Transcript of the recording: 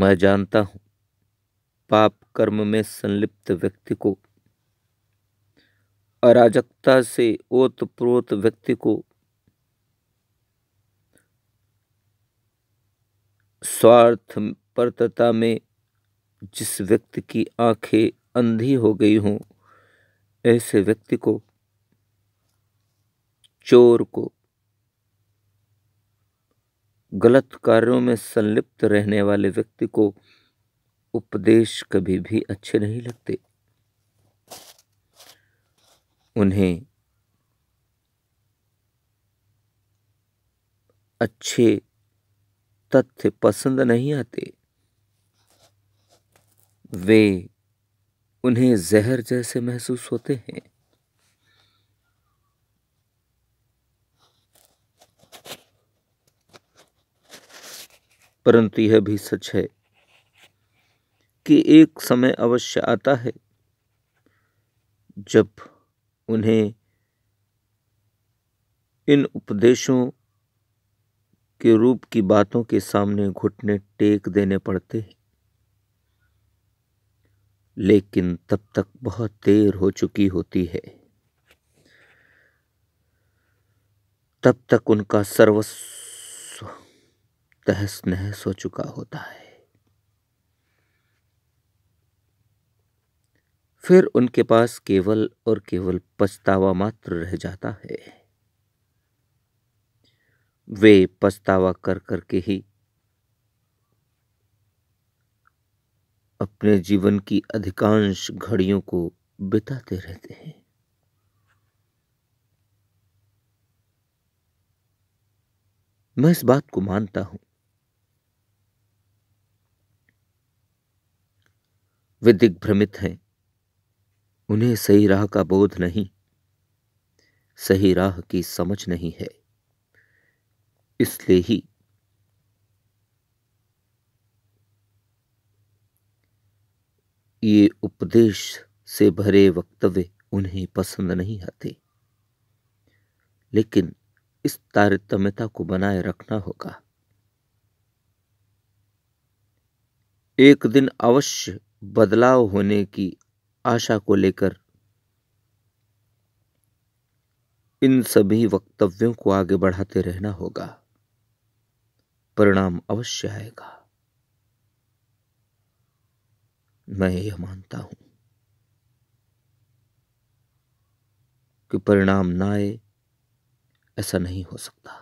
मैं जानता हूँ पाप कर्म में संलिप्त व्यक्ति को अराजकता से ओतप्रोत व्यक्ति को स्वार्थपरतता में जिस व्यक्ति की आंखें अंधी हो गई हों ऐसे व्यक्ति को चोर को गलत कार्यों में संलिप्त रहने वाले व्यक्ति को उपदेश कभी भी अच्छे नहीं लगते उन्हें अच्छे तथ्य पसंद नहीं आते वे उन्हें जहर जैसे महसूस होते हैं परंतु यह भी सच है कि एक समय अवश्य आता है जब उन्हें इन उपदेशों के रूप की बातों के सामने घुटने टेक देने पड़ते हैं लेकिन तब तक बहुत देर हो चुकी होती है तब तक उनका सर्वस्व तहस नहस हो चुका होता है फिर उनके पास केवल और केवल पछतावा मात्र रह जाता है वे पछतावा कर करके ही अपने जीवन की अधिकांश घड़ियों को बिताते रहते हैं मैं इस बात को मानता हूं वे दिग्भ्रमित हैं उन्हें सही राह का बोध नहीं सही राह की समझ नहीं है इसलिए ही ये उपदेश से भरे वक्तव्य उन्हें पसंद नहीं आते लेकिन इस तारतम्यता को बनाए रखना होगा एक दिन अवश्य बदलाव होने की आशा को लेकर इन सभी वक्तव्यों को आगे बढ़ाते रहना होगा परिणाम अवश्य आएगा मैं यह मानता हूं कि परिणाम ना आए ऐसा नहीं हो सकता